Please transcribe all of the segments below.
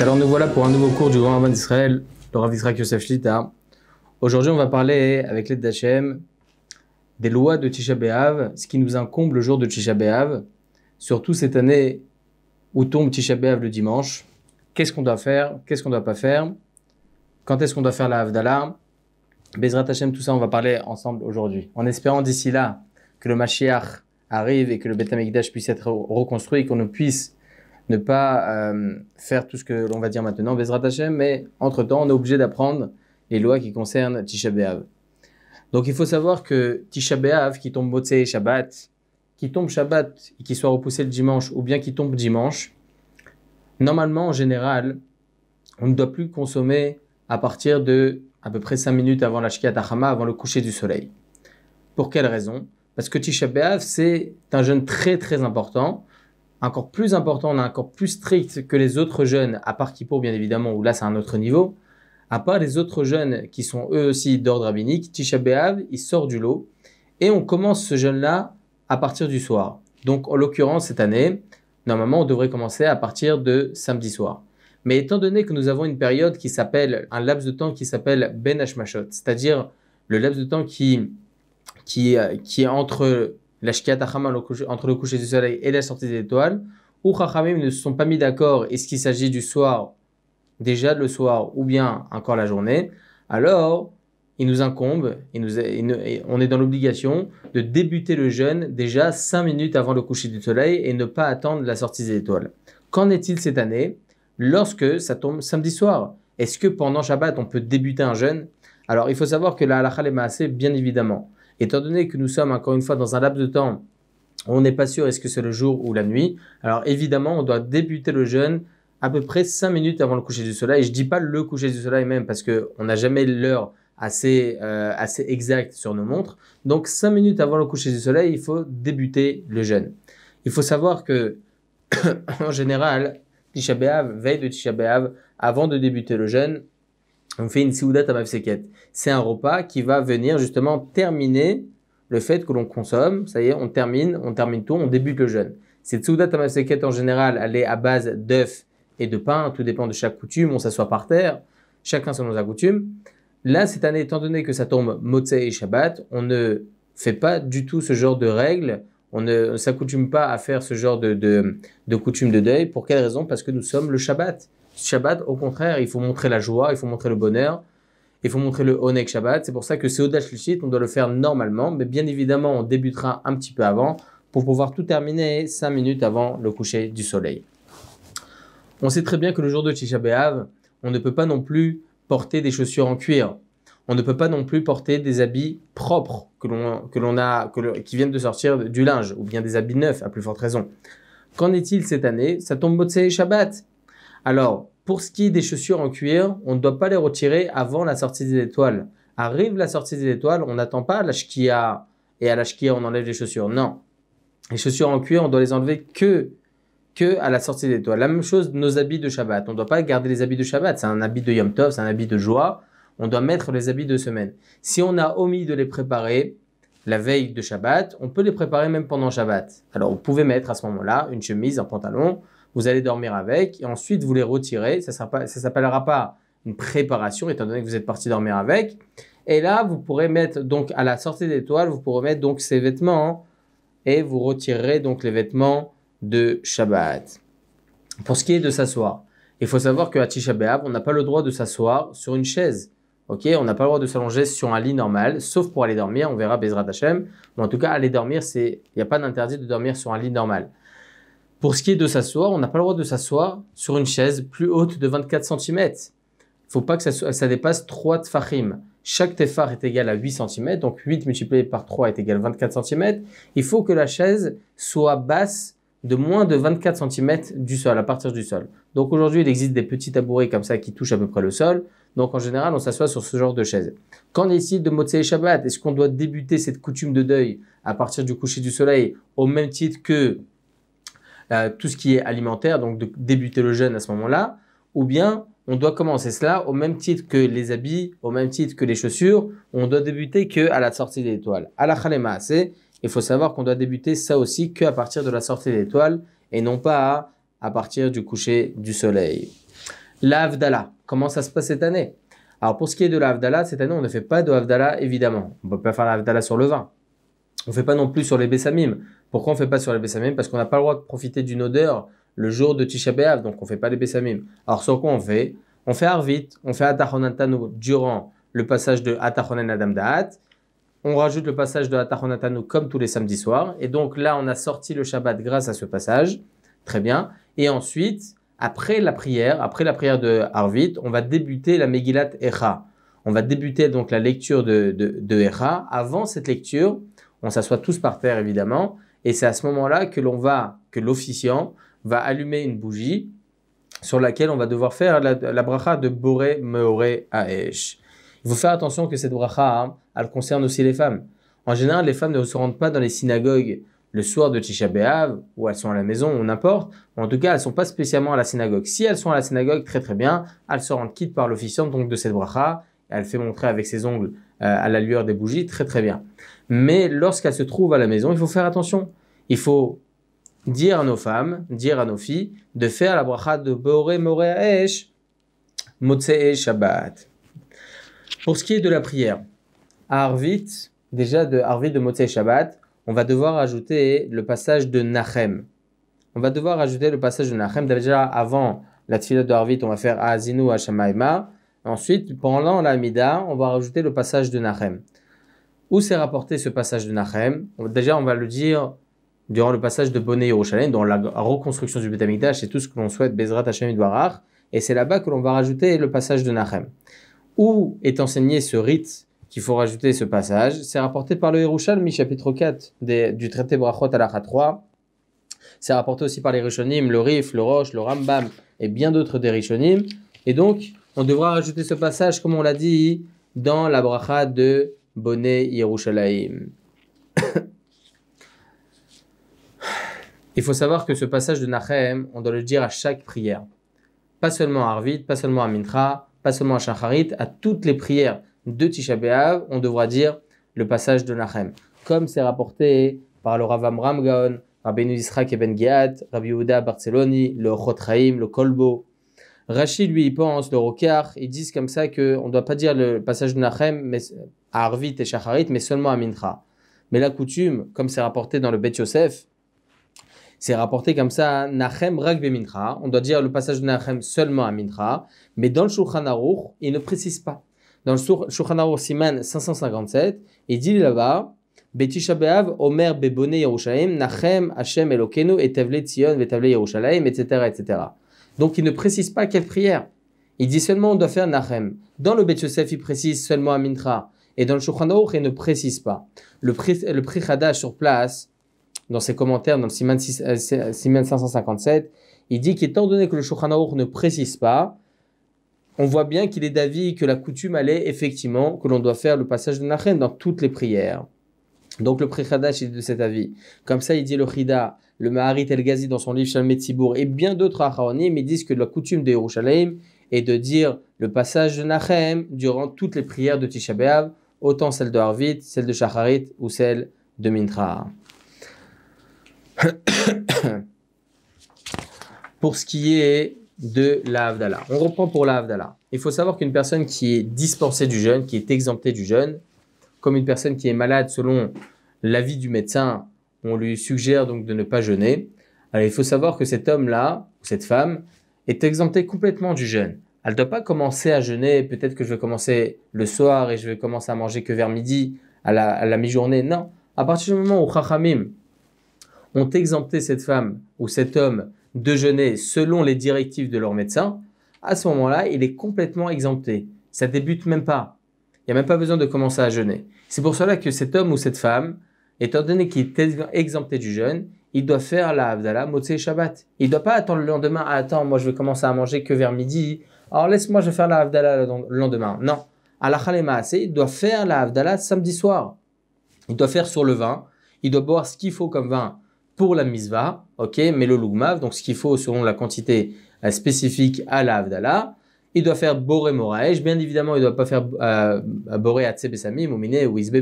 Alors nous voilà pour un nouveau cours du Grand Rabbin d'Israël, le Rav Israël Yosef Shlita. Aujourd'hui, on va parler avec l'aide d'Hachem des lois de Tisha B'Av, ce qui nous incombe le jour de Tisha B'Av, surtout cette année où tombe Tisha B'Av le dimanche. Qu'est-ce qu'on doit faire Qu'est-ce qu'on ne doit pas faire Quand est-ce qu'on doit faire la Havdalah Bezrat Hachem, tout ça, on va parler ensemble aujourd'hui. En espérant d'ici là que le Mashiach arrive et que le Beth puisse être reconstruit, et qu'on puisse ne pas euh, faire tout ce que l'on va dire maintenant, Bezrat mais entre-temps, on est obligé d'apprendre les lois qui concernent Tisha B'Av. Donc il faut savoir que Tisha B'Av, qui tombe Motse et Shabbat, qui tombe Shabbat et qui soit repoussé le dimanche, ou bien qui tombe dimanche, normalement, en général, on ne doit plus consommer à partir de à peu près 5 minutes avant la Shkiat avant le coucher du soleil. Pour quelle raison Parce que Tisha B'Av, c'est un jeûne très très important encore plus important, on a encore plus strict que les autres jeunes, à part Kippour bien évidemment, où là c'est un autre niveau, à part les autres jeunes qui sont eux aussi d'ordre rabbinique, Tisha B'Av, il sort du lot, et on commence ce jeûne-là à partir du soir. Donc en l'occurrence cette année, normalement on devrait commencer à partir de samedi soir. Mais étant donné que nous avons une période qui s'appelle, un laps de temps qui s'appelle Ben Hashmashot, c'est-à-dire le laps de temps qui, qui, euh, qui est entre entre le coucher du soleil et la sortie des étoiles, ou Chachamim ne se sont pas mis d'accord, est-ce qu'il s'agit du soir, déjà le soir, ou bien encore la journée, alors il nous incombe, il on est dans l'obligation de débuter le jeûne déjà 5 minutes avant le coucher du soleil et ne pas attendre la sortie des étoiles. Qu'en est-il cette année lorsque ça tombe samedi soir Est-ce que pendant Shabbat, on peut débuter un jeûne Alors, il faut savoir que la halakha assez bien évidemment, Étant donné que nous sommes encore une fois dans un laps de temps, on n'est pas sûr est-ce que c'est le jour ou la nuit. Alors évidemment, on doit débuter le jeûne à peu près 5 minutes avant le coucher du soleil. Et Je ne dis pas le coucher du soleil même parce qu'on n'a jamais l'heure assez, euh, assez exacte sur nos montres. Donc 5 minutes avant le coucher du soleil, il faut débuter le jeûne. Il faut savoir que en général, Tisha veille de Tisha avant de débuter le jeûne, on fait une Sioudat à Mavseket c'est un repas qui va venir justement terminer le fait que l'on consomme. Ça y est, on termine, on termine tout, on débute le jeûne. Cette Souda Tamaseket en général, elle est à base d'œufs et de pain. Tout dépend de chaque coutume. On s'assoit par terre, chacun selon sa coutume. Là, cette année, étant donné que ça tombe Motzei et Shabbat, on ne fait pas du tout ce genre de règles. On ne s'accoutume pas à faire ce genre de, de coutume de deuil. Pour quelle raison Parce que nous sommes le Shabbat. Shabbat, au contraire, il faut montrer la joie, il faut montrer le bonheur. Il faut montrer le Onek Shabbat. C'est pour ça que c'est au Shlishit, on doit le faire normalement. Mais bien évidemment, on débutera un petit peu avant pour pouvoir tout terminer 5 minutes avant le coucher du soleil. On sait très bien que le jour de Tisha on ne peut pas non plus porter des chaussures en cuir. On ne peut pas non plus porter des habits propres que l'on a que qui viennent de sortir du linge ou bien des habits neufs à plus forte raison. Qu'en est-il cette année Ça tombe et Shabbat. Alors, pour ce qui est des chaussures en cuir, on ne doit pas les retirer avant la sortie des étoiles. Arrive la sortie des étoiles, on n'attend pas la shkia et à la shkia on enlève les chaussures. Non. Les chaussures en cuir, on doit les enlever que que à la sortie des étoiles. La même chose, nos habits de Shabbat. On ne doit pas garder les habits de Shabbat. C'est un habit de Yom Tov, c'est un habit de joie. On doit mettre les habits de semaine. Si on a omis de les préparer la veille de Shabbat, on peut les préparer même pendant Shabbat. Alors, vous pouvez mettre à ce moment-là une chemise, un pantalon, vous allez dormir avec, et ensuite vous les retirez. Ça ne s'appellera pas une préparation, étant donné que vous êtes parti dormir avec. Et là, vous pourrez mettre, donc à la sortie des toiles, vous pourrez mettre donc ces vêtements, et vous retirerez donc les vêtements de Shabbat. Pour ce qui est de s'asseoir, il faut savoir que à Tisha on n'a pas le droit de s'asseoir sur une chaise. Ok, on n'a pas le droit de s'allonger sur un lit normal, sauf pour aller dormir. On verra Bezrat Hashem. Mais en tout cas, aller dormir, c'est, il n'y a pas d'interdit de dormir sur un lit normal. Pour ce qui est de s'asseoir, on n'a pas le droit de s'asseoir sur une chaise plus haute de 24 cm. Il ne faut pas que ça, dépasse 3 tfarim. Chaque tefar est égal à 8 cm, donc 8 multiplié par 3 est égal à 24 cm. Il faut que la chaise soit basse de moins de 24 cm du sol, à partir du sol. Donc aujourd'hui, il existe des petits tabourets comme ça qui touchent à peu près le sol. Donc en général, on s'assoit sur ce genre de chaise. Quand on décide de Motsei Shabbat, est-ce qu'on doit débuter cette coutume de deuil à partir du coucher du soleil au même titre que tout ce qui est alimentaire, donc de débuter le jeûne à ce moment-là, ou bien on doit commencer cela au même titre que les habits, au même titre que les chaussures, on doit débuter que à la sortie de l'étoile. À la khalema, c'est il faut savoir qu'on doit débuter ça aussi qu'à partir de la sortie de l'étoile et non pas à, partir du coucher du soleil. L'Avdala, comment ça se passe cette année Alors pour ce qui est de l'Avdala, cette année on ne fait pas de évidemment. On ne peut pas faire l'Avdala sur le vin. On ne fait pas non plus sur les Bessamim. Pourquoi on ne fait pas sur les Bessamim Parce qu'on n'a pas le droit de profiter d'une odeur le jour de Tisha B'Av, donc on ne fait pas les Bessamim. Alors sur quoi on fait On fait Arvit, on fait Ataronatanu durant le passage de Ataronen Adam Da'at, on rajoute le passage de Ataronatanu comme tous les samedis soirs, et donc là on a sorti le Shabbat grâce à ce passage, très bien, et ensuite, après la prière, après la prière de Harvit, on va débuter la Megillat Echa. On va débuter donc la lecture de, de, de Echa. Avant cette lecture, on s'assoit tous par terre évidemment, et c'est à ce moment-là que l'on va, que l'officiant va allumer une bougie sur laquelle on va devoir faire la, bracha de Boré Meoré Aesh. Il faut faire attention que cette bracha, hein, elle concerne aussi les femmes. En général, les femmes ne se rendent pas dans les synagogues le soir de Tisha B'Av, ou elles sont à la maison, ou n'importe. En tout cas, elles ne sont pas spécialement à la synagogue. Si elles sont à la synagogue, très très bien, elles se rendent quittes par l'officiant donc de cette bracha. Elle fait montrer avec ses ongles euh, à la lueur des bougies, très très bien. Mais lorsqu'elle se trouve à la maison, il faut faire attention. Il faut dire à nos femmes, dire à nos filles, de faire la bracha de Boré Moré Aesh, Shabbat. Pour ce qui est de la prière, à Arvit, déjà de Arvit de Motsee Shabbat, on va devoir ajouter le passage de Nachem. On va devoir ajouter le passage de Nachem. Déjà avant la tfila de Arvit, on va faire Azinu Hashamaima. Ensuite, pendant la on va rajouter le passage de Nachem. Où s'est rapporté ce passage de Nachem Déjà, on va le dire durant le passage de Bonnet Yerushalayim, dans la reconstruction du Betamikdash, c'est tout ce que l'on souhaite, Bezrat Hashem Barach, et c'est là-bas que l'on va rajouter le passage de Nachem. Où est enseigné ce rite qu'il faut rajouter ce passage C'est rapporté par le Yerushalmi, chapitre 4 du traité Brachot Alacha 3. C'est rapporté aussi par les Rishonim, le Rif, le Roche, le Rambam et bien d'autres des Rishonim. Et donc, on devra rajouter ce passage, comme on l'a dit, dans la bracha de Bonnet Yerushalayim. Il faut savoir que ce passage de Nachem, on doit le dire à chaque prière. Pas seulement à Arvit, pas seulement à Mintra, pas seulement à Shacharit, à toutes les prières de Tisha on devra dire le passage de Nachem. Comme c'est rapporté par le Rav Amram Gaon, Rabbi Israq Ben Giat, Rabbi Yehuda Barceloni, le Chotraim, le Kolbo. Rachid, lui, il pense, le Rokar, ils disent comme ça qu'on ne doit pas dire le passage de Nachem, mais à Arvit et Shacharit, mais seulement à Mincha. Mais la coutume, comme c'est rapporté dans le Bet Yosef, c'est rapporté comme ça, Nachem Ragbe Mincha. On doit dire le passage de Nachem seulement à Mincha, mais dans le Shulchan Aruch, il ne précise pas. Dans le Shulchan Aruch Siman 557, il dit là-bas, Betisha Be'av, Omer Yerushalayim, Hashem Elokenu, Etevle Tzion, Yerushalayim, etc., etc. Donc il ne précise pas quelle prière. Il dit seulement on doit faire Nachem. Dans le Bet Yosef, il précise seulement à Mincha. Et dans le Shulchan il ne précise pas. Le prix, sur place, dans ses commentaires, dans le Siman, 557, euh, il dit qu'étant donné que le Shulchan ne précise pas, on voit bien qu'il est d'avis que la coutume allait effectivement que l'on doit faire le passage de Nachem dans toutes les prières. Donc le prikhadash est de cet avis. Comme ça, il dit le Khida, le Maharit El Gazi dans son livre Shalmet Tzibour et bien d'autres Acharonim, ils disent que la coutume de Yerushalayim est de dire le passage de Nachem durant toutes les prières de Tisha autant celle de Harvit, celle de Shacharit ou celle de Mintra. pour ce qui est de l'Avdala, On reprend pour l'Avdala. Il faut savoir qu'une personne qui est dispensée du jeûne, qui est exemptée du jeûne, comme une personne qui est malade selon l'avis du médecin, on lui suggère donc de ne pas jeûner. Alors il faut savoir que cet homme-là, cette femme, est exemptée complètement du jeûne elle ne doit pas commencer à jeûner, peut-être que je vais commencer le soir et je vais commencer à manger que vers midi, à la, mi-journée. Non, à partir du moment où Chachamim ont exempté cette femme ou cet homme de jeûner selon les directives de leur médecin, à ce moment-là, il est complètement exempté. Ça débute même pas. Il n'y a même pas besoin de commencer à jeûner. C'est pour cela que cet homme ou cette femme, étant donné qu'il est exempté du jeûne, il doit faire la Abdallah Motsé Shabbat. Il ne doit pas attendre le lendemain, ah, attends, moi je vais commencer à manger que vers midi, alors laisse-moi, je vais faire la le lendemain. Non. c'est il doit faire la samedi soir. Il doit faire sur le vin. Il doit boire ce qu'il faut comme vin pour la misva, ok, mais le lugmav, donc ce qu'il faut selon la quantité euh, spécifique à la Havdalah. Il doit faire boré moraesh. Bien évidemment, il ne doit pas faire euh, boré atse Bessamim ou ou isbe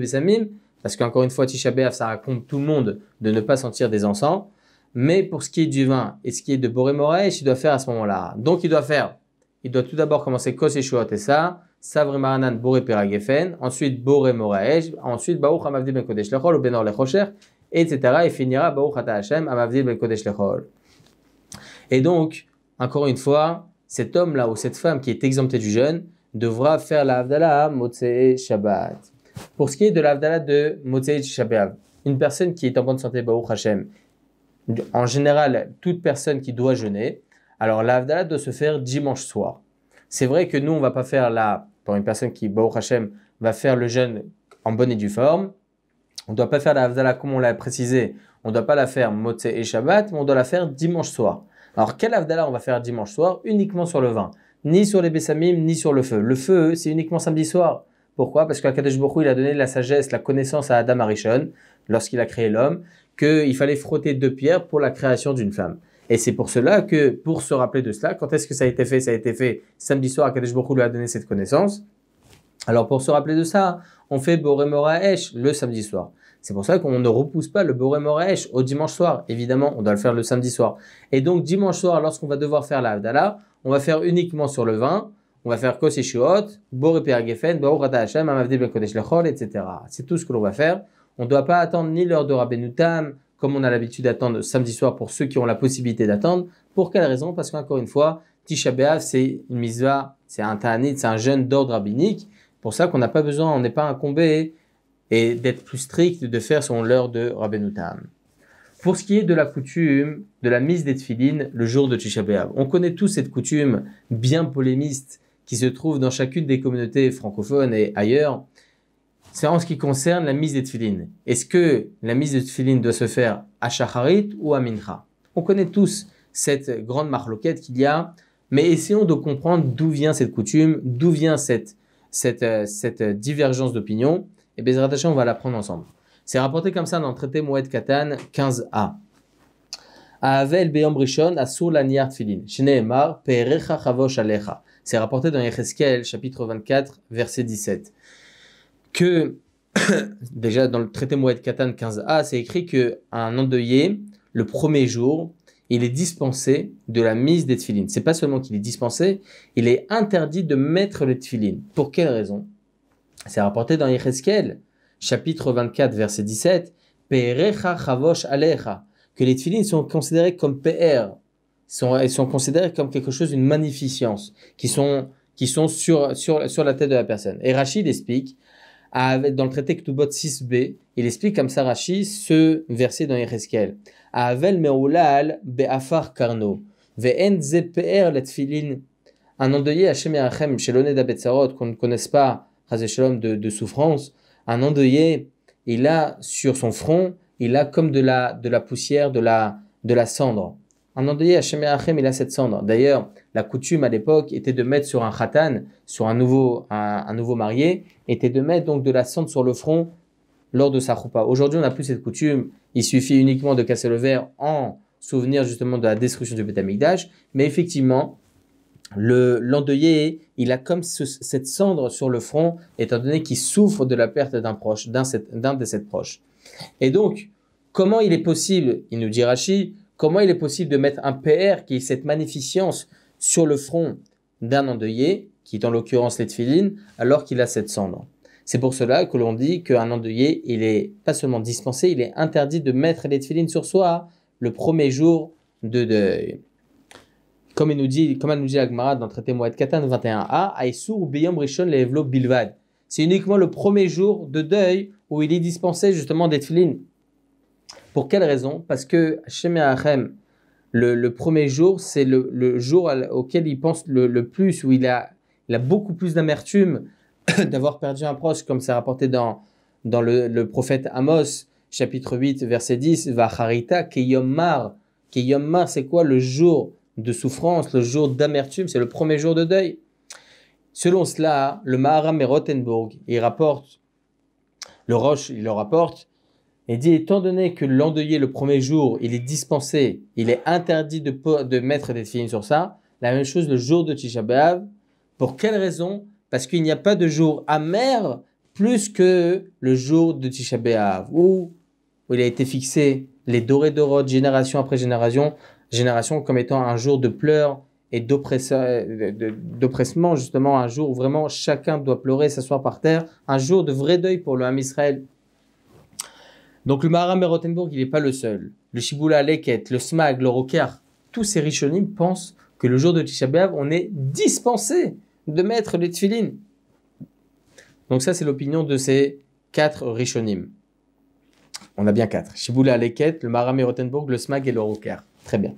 parce qu'encore une fois, Tisha B'Av, ça raconte tout le monde de ne pas sentir des encens. Mais pour ce qui est du vin et ce qui est de boré moraesh, il doit faire à ce moment-là. Donc il doit faire il doit tout d'abord commencer Kos et ça, Savre Maranan Boré ensuite Boré Moraesh, ensuite Baruch Amavdi Ben Kodesh Lechol, ou Benor Lechosher, etc. Et finira Baruch Ata Hashem Amavdi Ben Kodesh Lechol. Et donc, encore une fois, cet homme-là ou cette femme qui est exemptée du jeûne devra faire la Havdalah Motsei Shabbat. Pour ce qui est de la de Motsei Shabbat, une personne qui est en bonne santé, Baruch Hashem, en général, toute personne qui doit jeûner, alors la doit se faire dimanche soir. C'est vrai que nous, on va pas faire la, pour une personne qui, Baruch Hashem, va faire le jeûne en bonne et due forme, on ne doit pas faire la comme on l'a précisé, on ne doit pas la faire Motse et Shabbat, mais on doit la faire dimanche soir. Alors quelle Havdalah on va faire dimanche soir Uniquement sur le vin, ni sur les Bessamim, ni sur le feu. Le feu, c'est uniquement samedi soir. Pourquoi Parce qu'Akadej Baruch il a donné la sagesse, la connaissance à Adam Arishon, lorsqu'il a créé l'homme, qu'il fallait frotter deux pierres pour la création d'une femme. Et c'est pour cela que, pour se rappeler de cela, quand est-ce que ça a été fait Ça a été fait samedi soir, Kadesh beaucoup lui a donné cette connaissance. Alors pour se rappeler de ça, on fait Boremora le samedi soir. C'est pour ça qu'on ne repousse pas le Boremora au dimanche soir. Évidemment, on doit le faire le samedi soir. Et donc dimanche soir, lorsqu'on va devoir faire la on va faire uniquement sur le vin. On va faire Kos Shuot, Boré Gefen, Baruch Hashem, Kodesh Lechol, etc. C'est tout ce que l'on va faire. On ne doit pas attendre ni l'heure de Rabbeinu comme on a l'habitude d'attendre samedi soir pour ceux qui ont la possibilité d'attendre. Pour quelle raison Parce qu'encore une fois, Tisha B'Av, c'est une misva, c'est un ta'anit, c'est un jeûne d'ordre rabbinique. Pour ça qu'on n'a pas besoin, on n'est pas incombé et d'être plus strict, de faire son l'heure de Rabbeinu Pour ce qui est de la coutume de la mise des le jour de Tisha B'Av, on connaît tous cette coutume bien polémiste qui se trouve dans chacune des communautés francophones et ailleurs c'est en ce qui concerne la mise des tefilines. Est-ce que la mise des tefilines doit se faire à Shacharit ou à Mincha On connaît tous cette grande marloquette qu'il y a, mais essayons de comprendre d'où vient cette coutume, d'où vient cette, cette, euh, euh, divergence d'opinion. Et eh bien, Bezrat on va la prendre ensemble. C'est rapporté comme ça dans le traité Moed Katan 15a. C'est rapporté dans Yecheskel, chapitre 24, verset 17 que déjà dans le traité Moed Katan 15a, c'est écrit que un endeuillé, le premier jour, il est dispensé de la mise des tefilines. C'est pas seulement qu'il est dispensé, il est interdit de mettre les tefilines. Pour quelle raison C'est rapporté dans Yerkeskel, chapitre 24, verset 17, que les tefilines sont considérées comme PR, elles sont considérées comme quelque chose, une magnificence, qui sont qui sont sur la tête de la personne. Et Rachid explique dans le traité Ktubot 6b, il explique comme ça Rashi ce verset dans Yerezkel. Avel be'afar karno, ve'en le Un endeuillé, Hachem Yerachem, chez l'Oneda qu'on ne connaisse pas, Shalom, de, de souffrance, un endeuillé, il a sur son front, il a comme de la, de la poussière, de la, de la cendre. Un endeuillé, à Erachem, il a cette cendre. D'ailleurs, la coutume à l'époque était de mettre sur un khatan, sur un nouveau, marié, était de mettre donc de la cendre sur le front lors de sa roupa. Aujourd'hui, on n'a plus cette coutume. Il suffit uniquement de casser le verre en souvenir justement de la destruction du d'âge. Mais effectivement, le l'endeuillé, il a comme cette cendre sur le front, étant donné qu'il souffre de la perte d'un proche, d'un de ses proches. Et donc, comment il est possible, il nous dit Rashi, Comment il est possible de mettre un PR qui est cette magnificence sur le front d'un endeuillé, qui est en l'occurrence l'Etfiline, alors qu'il a cette cendre C'est pour cela que l'on dit qu'un endeuillé, il est pas seulement dispensé, il est interdit de mettre l'Etfiline sur soi le premier jour de deuil. Comme, il nous dit, comme dans le traité Moed Katan 21a, Rishon Bilvad. C'est uniquement le premier jour de deuil où il est dispensé justement d'Etfiline. Pour quelle raison Parce que chez Achem, le, premier jour, c'est le, jour auquel il pense le, plus, où il a, beaucoup plus d'amertume d'avoir perdu un proche, comme c'est rapporté dans, dans le, prophète Amos, chapitre 8, verset 10, Vacharita keyommar »« mar » c'est quoi le jour de souffrance, le jour d'amertume C'est le premier jour de deuil. Selon cela, le Maharam et Rothenburg, il rapporte, le Roche, il le rapporte, et dit, étant donné que l'endeuillé le premier jour, il est dispensé, il est interdit de, mettre des filles sur ça, la même chose le jour de Tisha B'Av. Pour quelle raison Parce qu'il n'y a pas de jour amer plus que le jour de Tisha B'Av, où, il a été fixé les dorés Rhodes génération après génération, génération comme étant un jour de pleurs et d'oppressement, justement, un jour où vraiment chacun doit pleurer, s'asseoir par terre, un jour de vrai deuil pour le Ham Israël. Donc le Maharam Rothenburg, il n'est pas le seul. Le Shibula Leket, le Smag, le Roker, tous ces rishonim pensent que le jour de Tisha on est dispensé de mettre les Tfilin. Donc ça, c'est l'opinion de ces quatre rishonim. On a bien quatre. Shibula Leket, le Maharam Rothenburg, le Smag et le Roker. Très bien.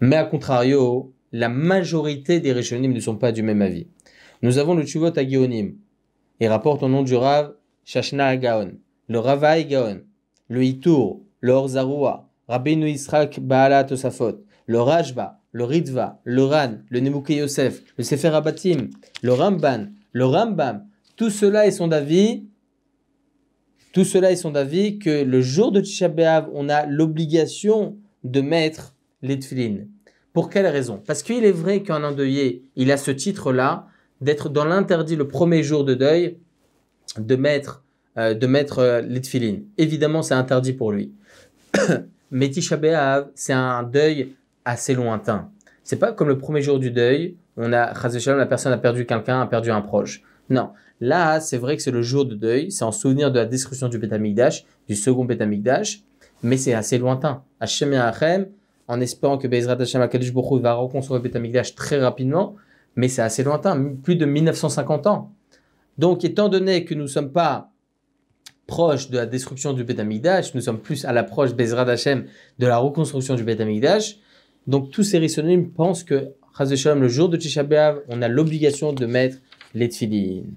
Mais à contrario, la majorité des rishonim ne sont pas du même avis. Nous avons le Tshuvot Agionim et rapporte au nom du Rav Shashna Agaon le Rava Gaon, le Itour, le Orzarua, Rabbeinu Israq Baalat Tosafot, le Rajba, le Ritva, le Ran, le Nemuké Yosef, le Sefer Abatim, le Ramban, le Rambam, tout cela est son avis. Tout cela est son avis que le jour de Tisha on a l'obligation de mettre les Pour quelle raison Parce qu'il est vrai qu'un endeuillé, il a ce titre-là d'être dans l'interdit le premier jour de deuil de mettre euh, de mettre euh, Évidemment, c'est interdit pour lui. Mais Tisha c'est un deuil assez lointain. C'est pas comme le premier jour du deuil, on a, la personne a perdu quelqu'un, a perdu un proche. Non. Là, c'est vrai que c'est le jour de deuil, c'est en souvenir de la destruction du d'âge, du second d'âge, mais c'est assez lointain. Hachem et Hachem, en espérant que Bezrat Hachem Akadish va reconstruire le d'âge très rapidement, mais c'est assez lointain, plus de 1950 ans. Donc, étant donné que nous ne sommes pas proche de la destruction du Beth nous sommes plus à l'approche Bezrat de la reconstruction du Beth Donc tous ces rishonim pensent que le jour de Tisha on a l'obligation de mettre les tfilines.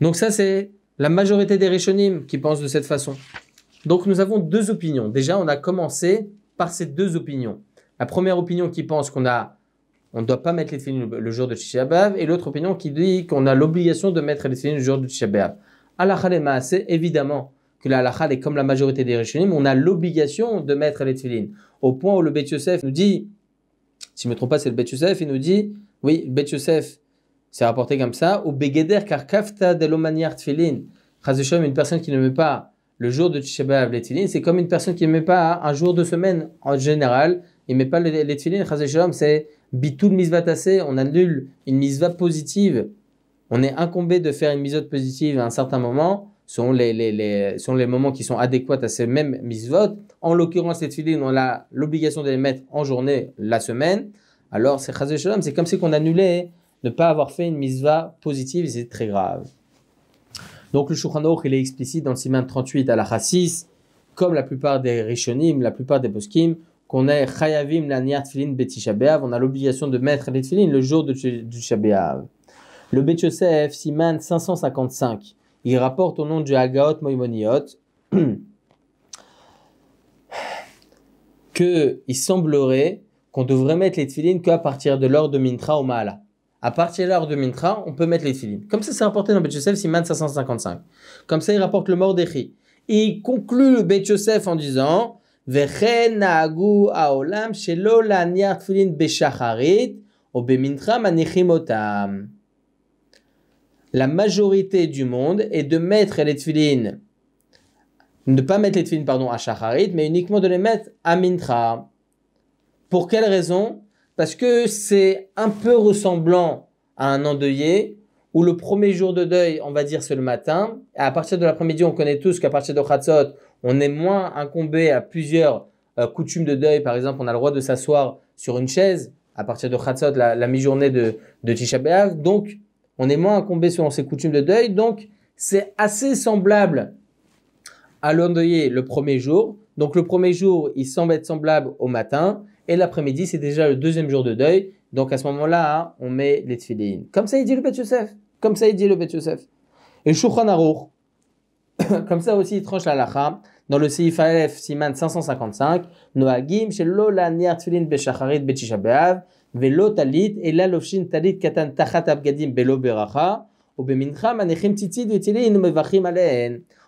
Donc ça c'est la majorité des rishonim qui pensent de cette façon. Donc nous avons deux opinions. Déjà on a commencé par ces deux opinions. La première opinion qui pense qu'on a on ne doit pas mettre les tfilines le jour de Tisha et l'autre opinion qui dit qu'on a l'obligation de mettre les tfilines le jour de Tisha c'est évidemment que la est comme la majorité des rishonim, on a l'obligation de mettre les tefilin. Au point où le Bet Yosef nous dit, si je ne me trompe pas, c'est le Bet Yosef, il nous dit, oui, le Bet Yosef, c'est rapporté comme ça, au Begeder car kafta de l'omaniar une personne qui ne met pas le jour de Tsheba les c'est comme une personne qui ne met pas un jour de semaine en général, il ne met pas les tefilin, c'est bitul misvatase, on annule une misva positive on est incombé de faire une misvote positive à un certain moment, sont les, sont les moments qui sont adéquats à ces mêmes misvotes. En l'occurrence, les filine, on a l'obligation de les mettre en journée la semaine. Alors, c'est c'est comme si on annulait ne pas avoir fait une misva positive, c'est très grave. Donc, le Shulchan il est explicite dans le Siman 38 à la Chassis, comme la plupart des Rishonim, la plupart des Boskim, qu'on est Chayavim la Tfilin Betisha on a l'obligation de mettre les Tfilin le jour du Shabéav. Le Yosef, Siman 555, il rapporte au nom du Hagaot Moïmoniot que il semblerait qu'on devrait mettre les tefilines qu'à partir de l'heure de Mintra au Mahala. À partir de l'heure de Mintra, on peut mettre les tefilines. Comme ça, c'est rapporté dans Yosef, Siman 555. Comme ça, il rapporte le mort il conclut le Joseph en disant aolam shelo tefilin beshacharit o bemintra manichimotam la majorité du monde est de mettre les tefilines, ne pas mettre les tefilines, pardon, à Shacharit, mais uniquement de les mettre à Mintra. Pour quelle raison Parce que c'est un peu ressemblant à un endeuillé, où le premier jour de deuil, on va dire, c'est le matin. À partir de l'après-midi, on connaît tous qu'à partir de Khatzot, on est moins incombé à plusieurs euh, coutumes de deuil. Par exemple, on a le droit de s'asseoir sur une chaise à partir de Khatzot, la, mi-journée de, de Tisha B'Av. Donc, on est moins incombé selon ses coutumes de deuil. Donc, c'est assez semblable à l'endeuillé le premier jour. Donc, le premier jour, il semble être semblable au matin. Et l'après-midi, c'est déjà le deuxième jour de deuil. Donc, à ce moment-là, hein, on met les tfilines. Comme ça, il dit le Bet Yosef. Comme ça, il dit le Bet Yosef. Et comme ça aussi, il tranche la lacha. Dans le Seif Alef Siman 555, Noagim, Shelola, Niar Tfilin, Bechacharit, Bechishabeav, et talit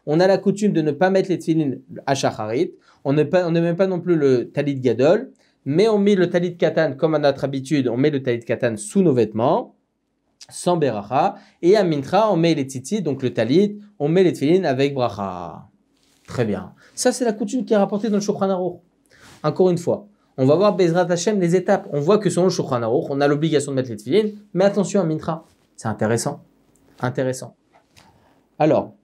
On a la coutume de ne pas mettre les Tfilin à on ne, pas, met pas non plus le talit gadol, mais on met le talit katan comme à notre habitude, on met le talit katan sous nos vêtements, sans beracha, et à Mintra, on met les titi, donc le talit, on met les Tfilin avec bracha. Très bien. Ça c'est la coutume qui est rapportée dans le Shulchan Encore une fois, on va voir Bezrat les étapes. On voit que selon le Shukran on a l'obligation de mettre les tefillin, mais attention à Mintra. C'est intéressant. Intéressant. Alors,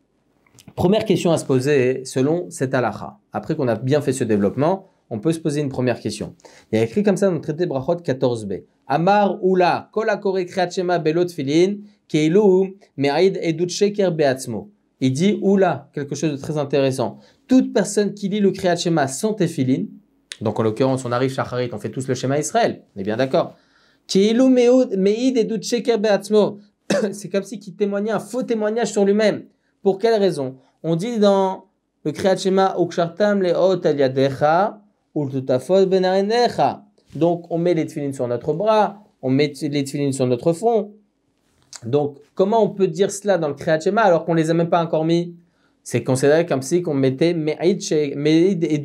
première question à se poser selon cet halakha. Après qu'on a bien fait ce développement, on peut se poser une première question. Il y a écrit comme ça dans le traité Brachot 14b. Amar ula kol belot um edut sheker be'atzmo. Il dit oula, quelque chose de très intéressant. Toute personne qui lit le Kriyat Shema sans donc en l'occurrence, on arrive Charit, on fait tous le schéma Israël, on est bien d'accord. C'est comme si qui témoignait un faux témoignage sur lui-même. Pour quelle raison On dit dans le Kriyat Shema, ben donc on met les tefilines sur notre bras, on met les tefilines sur notre front. Donc comment on peut dire cela dans le Kriyat Shema alors qu'on les a même pas encore mis c'est considéré comme si qu'on mettait et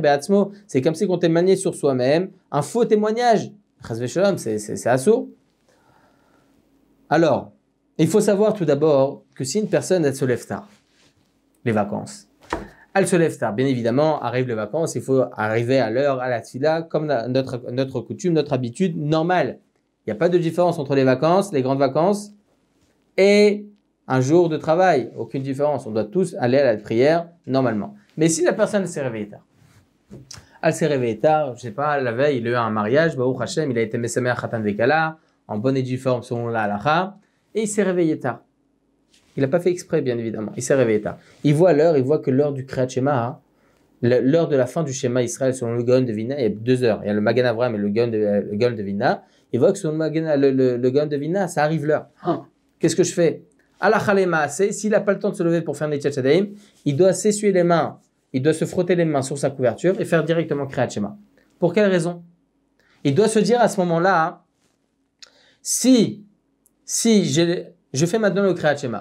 Beatzmo. C'est comme si qu'on témoignait sur soi-même un faux témoignage. C'est assourd. Alors, il faut savoir tout d'abord que si une personne, elle se lève tard, les vacances, elle se lève tard, bien évidemment, arrivent les vacances, il faut arriver à l'heure, à la tila, comme notre, notre coutume, notre habitude normale. Il n'y a pas de différence entre les vacances, les grandes vacances, et un jour de travail, aucune différence. On doit tous aller à la prière normalement. Mais si la personne s'est réveillée tard, elle s'est réveillée tard, je sais pas, la veille, il a eu un mariage, Hashem, il a été Mesameh Khatan Vekala, en bonne et due forme selon la et il s'est réveillé tard. Il n'a pas fait exprès, bien évidemment. Il s'est réveillé tard. Il voit l'heure, il voit que l'heure du Kriyat Shema, l'heure de la fin du schéma Israël selon le Gaon de Vina, il y a deux heures. Il y a le Magan Avram et le Gaon de, le Vina. Il voit que selon le, de Vina, ça arrive l'heure. Ah. Qu'est-ce que je fais s'il n'a pas le temps de se lever pour faire des tchadchadeim, il doit s'essuyer les mains, il doit se frotter les mains sur sa couverture et faire directement Kriyat Pour quelle raison Il doit se dire à ce moment-là, si, si je fais maintenant le Kriyat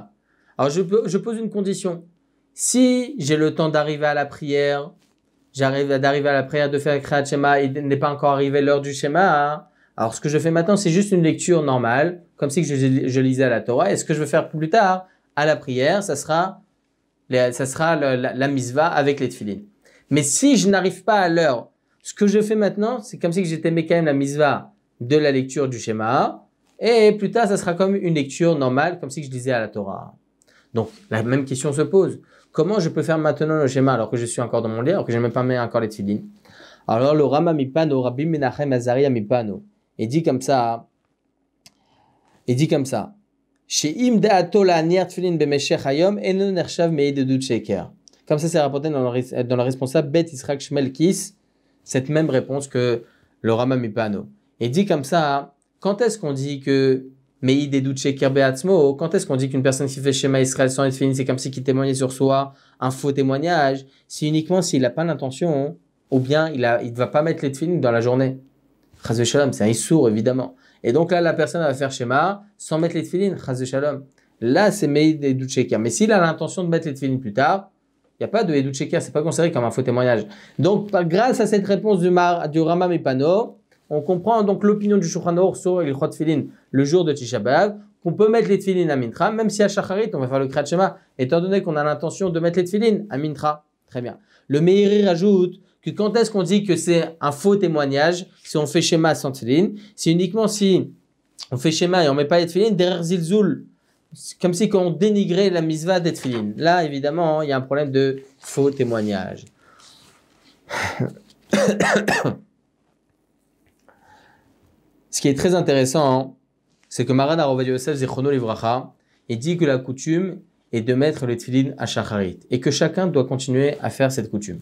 alors je, je pose une condition. Si j'ai le temps d'arriver à la prière, j'arrive d'arriver à la prière, de faire Kriyat il n'est pas encore arrivé l'heure du schéma, hein. alors ce que je fais maintenant, c'est juste une lecture normale comme si je, lisais à la Torah. Et ce que je veux faire plus tard, à la prière, ça sera, ça sera la, misva avec les tefilines. Mais si je n'arrive pas à l'heure, ce que je fais maintenant, c'est comme si j'étais quand même la misva de la lecture du schéma. Et plus tard, ça sera comme une lecture normale, comme si je lisais à la Torah. Donc, la même question se pose. Comment je peux faire maintenant le schéma alors que je suis encore dans mon lit, alors que je n'ai même pas mis encore les tefilines Alors, le Rama Mipano, Rabbi Menachem Azari Mipano, il dit comme ça, il dit comme ça. Comme ça, c'est rapporté dans le, euh, dans responsable cette même réponse que le Rama Mipano. Et dit comme ça, quand est-ce qu'on dit que quand est-ce qu'on dit qu'une personne qui fait schéma Israël sans être c'est comme si qui témoignait sur soi un faux témoignage Si uniquement s'il n'a pas l'intention, ou bien il ne va pas mettre les dans la journée. c'est un sourd évidemment. Et donc là, la personne va faire schéma sans mettre les tefilines, chas de shalom. Là, c'est Meïd et Sheker. Mais s'il a l'intention de mettre les tefilines plus tard, il n'y a pas de Edou c'est pas considéré comme un faux témoignage. Donc, grâce à cette réponse du, Mar, du Rama on comprend donc l'opinion du orso et le les de Filin le jour de Tisha qu'on peut mettre les tefilines à Mintra, même si à Shacharit, on va faire le Kriyat Shema, étant donné qu'on a l'intention de mettre les tefilines à Mintra. Très bien. Le Meiri rajoute quand est-ce qu'on dit que c'est un faux témoignage, si on fait schéma sans tefilin, c'est uniquement si on fait schéma et on met pas les tefilin derrière zilzoul. Comme si on dénigrait la misva des tefilin. Là, évidemment, hein, il y a un problème de faux témoignage. Ce qui est très intéressant, hein, c'est que Maran Arova Yosef Zichrono Livracha, il dit que la coutume est de mettre les tefilin à shacharit et que chacun doit continuer à faire cette coutume.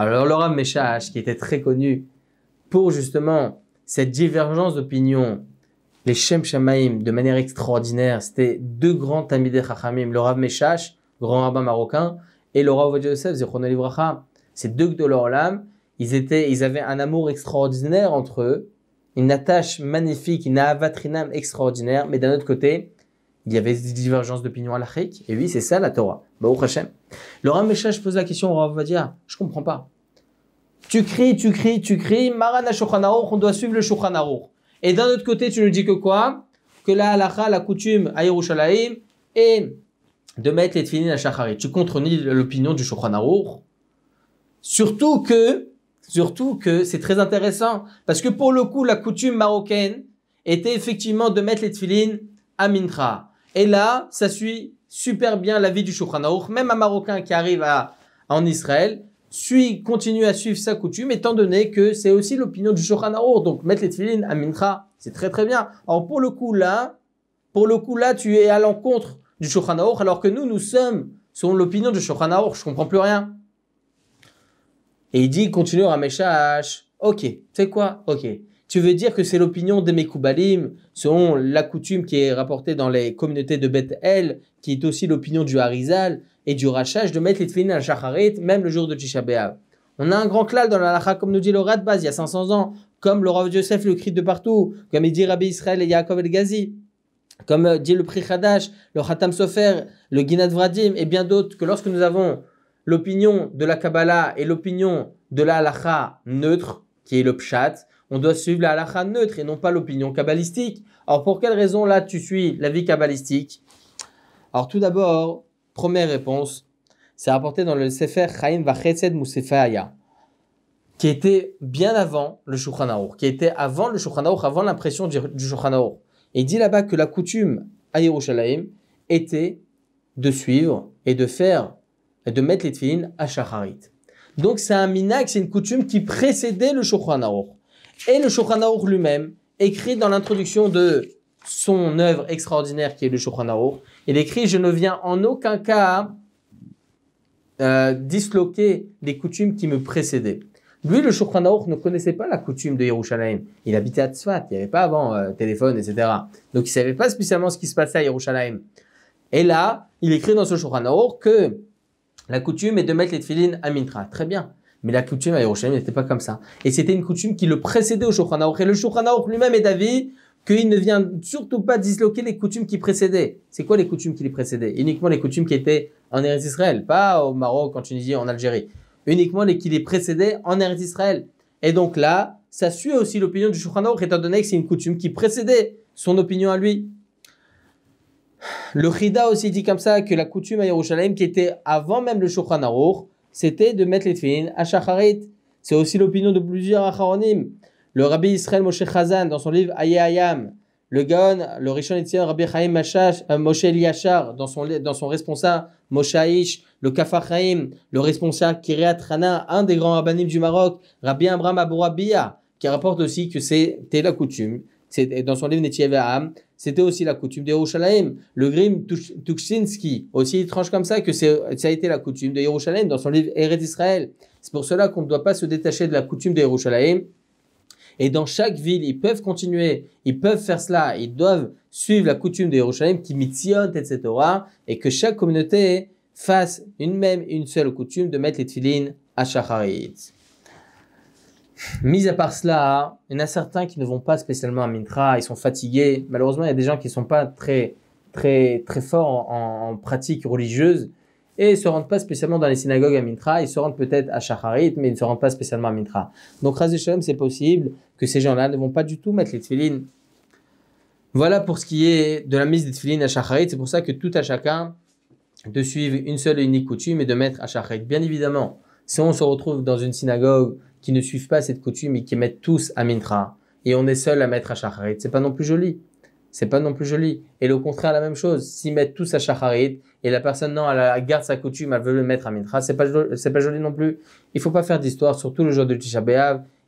Alors Laura Meshach, qui était très connu pour justement cette divergence d'opinion, les Shem Shamaim, de manière extraordinaire, c'était deux grands des Chachamim, le Rav Meshach, grand rabbin marocain, et le Rav Yosef, Zichron Ces deux de l'Orlam, ils, ils avaient un amour extraordinaire entre eux, une attache magnifique, une avatrinam extraordinaire, mais d'un autre côté, il y avait des divergences d'opinion à l'Afrique. Et oui, c'est ça la Torah. Bah, au Hachem. Le Rav pose la question au Rav dire Je comprends pas. Tu cries, tu cries, tu cries. Marana on doit suivre le Shulchan Et d'un autre côté, tu nous dis que quoi Que la halakha, la coutume à Yerushalayim est de mettre les tefillin à Shacharit. Tu contredis l'opinion du Shulchan Surtout que, surtout que c'est très intéressant parce que pour le coup, la coutume marocaine était effectivement de mettre les tefillin à Mintra. Et là, ça suit super bien la vie du Shulchan Même un Marocain qui arrive en Israël suit, continue à suivre sa coutume, étant donné que c'est aussi l'opinion du Shulchan Donc, mettre les filines à Mincha, c'est très très bien. Alors, pour le coup là, pour le coup là, tu es à l'encontre du Shulchan alors que nous, nous sommes selon l'opinion du Shulchan Je comprends plus rien. Et il dit, continue à Ok, c'est quoi Ok tu veux dire que c'est l'opinion des Mekoubalim, selon la coutume qui est rapportée dans les communautés de El, qui est aussi l'opinion du Harizal et du Rachash, de mettre les tefilines à Shacharit, même le jour de Tisha On a un grand klal dans la comme nous dit le Radbaz, il y a 500 ans, comme le Rav Joseph le crie de partout, comme il dit Rabbi Israël et Yaakov El Gazi, comme euh, dit le Prichadash, le Khatam Sofer, le Ginad Vradim et bien d'autres, que lorsque nous avons l'opinion de la Kabbalah et l'opinion de la neutre, qui est le Pshat, on doit suivre la halakha neutre et non pas l'opinion kabbalistique. Alors pour quelle raison là tu suis la vie kabbalistique Alors tout d'abord, première réponse, c'est rapporté dans le Sefer Chaim Vachesed Musefaya, qui était bien avant le Shulchan qui était avant le Shulchan avant l'impression du, du il dit là-bas que la coutume à Yerushalayim était de suivre et de faire et de mettre les tefillines à Shacharit. Donc c'est un minak, c'est une coutume qui précédait le Shulchan et le Shulchan lui-même écrit dans l'introduction de son œuvre extraordinaire qui est le Shulchan il écrit Je ne viens en aucun cas euh, disloquer les coutumes qui me précédaient. Lui, le Shulchan ne connaissait pas la coutume de Yerushalayim. Il habitait à Tzfat, il n'y avait pas avant euh, téléphone, etc. Donc il ne savait pas spécialement ce qui se passait à Yerushalayim. Et là, il écrit dans ce Shulchan que la coutume est de mettre les tefillines à Mintra. Très bien. Mais la coutume à Yerushalayim n'était pas comme ça. Et c'était une coutume qui le précédait au Shulchan Et le Shulchan lui-même est d'avis qu'il ne vient surtout pas disloquer les coutumes qui précédaient. C'est quoi les coutumes qui les précédaient Uniquement les coutumes qui étaient en Eretz Israël, pas au Maroc, en Tunisie, en Algérie. Uniquement les qui les précédaient en Eretz Israël. Et donc là, ça suit aussi l'opinion du Shulchan étant donné que c'est une coutume qui précédait son opinion à lui. Le Rida aussi dit comme ça que la coutume à Yerushalayim qui était avant même le Shulchan c'était de mettre les fins à Shacharit. C'est aussi l'opinion de plusieurs acharonim. Le rabbi Israël Moshe Chazan, dans son livre Ayayam, le Gaon, le Rishon Etzion, Rabbi Chaim Mashash, euh, Moshe Eliashar, dans son, dans son responsable Moshe le Kafar Chaim, le responsable Kiryat Rana, un des grands rabbinim du Maroc, Rabbi Abraham abu Rabia, qui rapporte aussi que c'était la coutume, c'est dans son livre Netiev c'était aussi la coutume des Yerushalayim. Le Grim Tukshinsky aussi étrange comme ça que ça a été la coutume de Yerushalayim dans son livre Eretz Israël. C'est pour cela qu'on ne doit pas se détacher de la coutume des Yerushalayim. Et dans chaque ville, ils peuvent continuer, ils peuvent faire cela, ils doivent suivre la coutume des Yerushalayim qui mitionne, etc. Et que chaque communauté fasse une même, une seule coutume de mettre les filines à Shacharit. Mis à part cela, il y en a certains qui ne vont pas spécialement à Mitra, ils sont fatigués. Malheureusement, il y a des gens qui ne sont pas très, très, très forts en, pratique religieuse et ne se rendent pas spécialement dans les synagogues à Mintra. Ils se rendent peut-être à Shacharit, mais ils ne se rendent pas spécialement à Mitra. Donc, Razé c'est possible que ces gens-là ne vont pas du tout mettre les tefilines. Voilà pour ce qui est de la mise des tefilines à Shacharit. C'est pour ça que tout à chacun de suivre une seule et unique coutume et de mettre à Shacharit. Bien évidemment, si on se retrouve dans une synagogue qui ne suivent pas cette coutume et qui mettent tous à Mintra, et on est seul à mettre à Shacharit, c'est pas non plus joli. C'est pas non plus joli. Et le contraire, la même chose. S'ils mettent tous à Shacharit, et la personne, non, elle garde sa coutume, elle veut le mettre à Mintra, c'est pas, pas joli non plus. Il faut pas faire d'histoire, surtout le jour de Tisha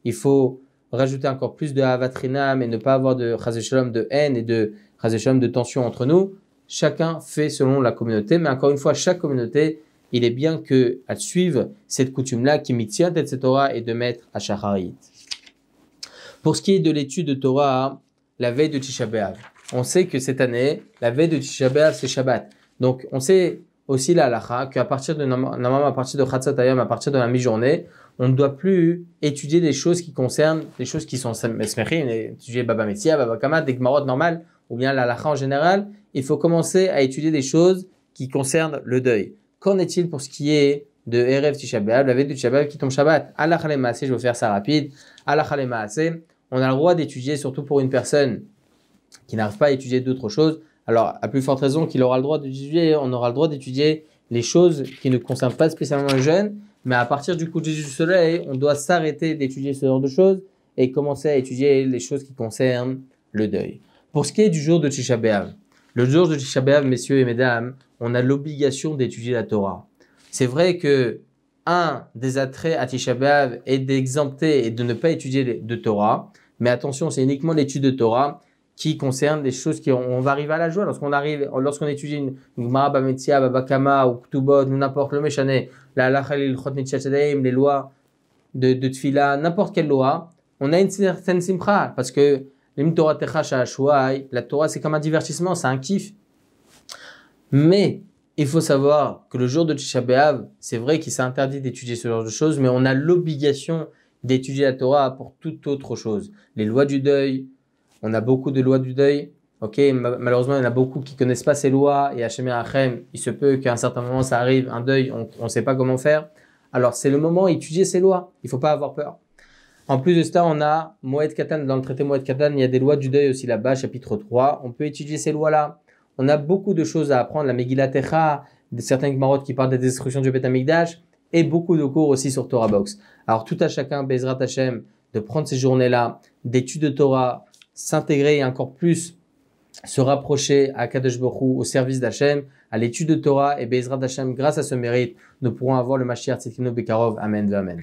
Il faut rajouter encore plus de avatrinam et ne pas avoir de chazeshalom de haine et de chazeshalom de tension entre nous. Chacun fait selon la communauté, mais encore une fois, chaque communauté il est bien à suivent cette coutume-là, qui cette etc., et de mettre à Shacharit. Pour ce qui est de l'étude de Torah, la veille de Tisha B'Av, on sait que cette année, la veille de Tisha B'Av, c'est Shabbat. Donc, on sait aussi la halakha qu'à partir de Namam, à partir de Khatsatayam, à partir de la mi-journée, on ne doit plus étudier des choses qui concernent, des choses qui sont les étudier Baba Metzia, Baba Kama, des Gmarot normales, ou bien la en général. Il faut commencer à étudier des choses qui concernent le deuil. Qu'en est-il pour ce qui est de Erev Tisha la veille de Tisha qui tombe Shabbat Allah je vais faire ça rapide. Allah on a le droit d'étudier, surtout pour une personne qui n'arrive pas à étudier d'autres choses. Alors, à plus forte raison qu'il aura le droit d'étudier, on aura le droit d'étudier les choses qui ne concernent pas spécialement le jeune. mais à partir du coucher du soleil, on doit s'arrêter d'étudier ce genre de choses et commencer à étudier les choses qui concernent le deuil. Pour ce qui est du jour de Tisha le jour de Tisha messieurs et mesdames, on a l'obligation d'étudier la Torah. C'est vrai que un des attraits à Tisha est d'exempter et de ne pas étudier de Torah, mais attention, c'est uniquement l'étude de Torah qui concerne des choses qui on va arriver à la joie lorsqu'on arrive lorsqu'on étudie une Gemara Bametia Babakama ou Ktubot n'importe le Méchané la les lois de, de Tfila n'importe quelle loi on a une certaine simcha parce que la Torah c'est comme un divertissement c'est un kiff mais il faut savoir que le jour de Tisha c'est vrai qu'il s'est interdit d'étudier ce genre de choses, mais on a l'obligation d'étudier la Torah pour toute autre chose. Les lois du deuil, on a beaucoup de lois du deuil. Ok, malheureusement, il y en a beaucoup qui connaissent pas ces lois et Hachem et il se peut qu'à un certain moment ça arrive, un deuil, on ne sait pas comment faire. Alors c'est le moment d'étudier ces lois. Il ne faut pas avoir peur. En plus de ça, on a Moed Katan, dans le traité Moed Katan, il y a des lois du deuil aussi là-bas, chapitre 3. On peut étudier ces lois-là. On a beaucoup de choses à apprendre, la Megillatecha, certains Gmarot qui parlent des destructions du Betamikdash, et beaucoup de cours aussi sur Torah Box. Alors tout à chacun, Bezrat Hashem, de prendre ces journées-là d'études de Torah, s'intégrer et encore plus se rapprocher à Kadosh au service d'HaShem, à l'étude de Torah et Bezrat HaShem, grâce à ce mérite, nous pourrons avoir le Mashiach Tzidkino Bekarov. Amen, Amen.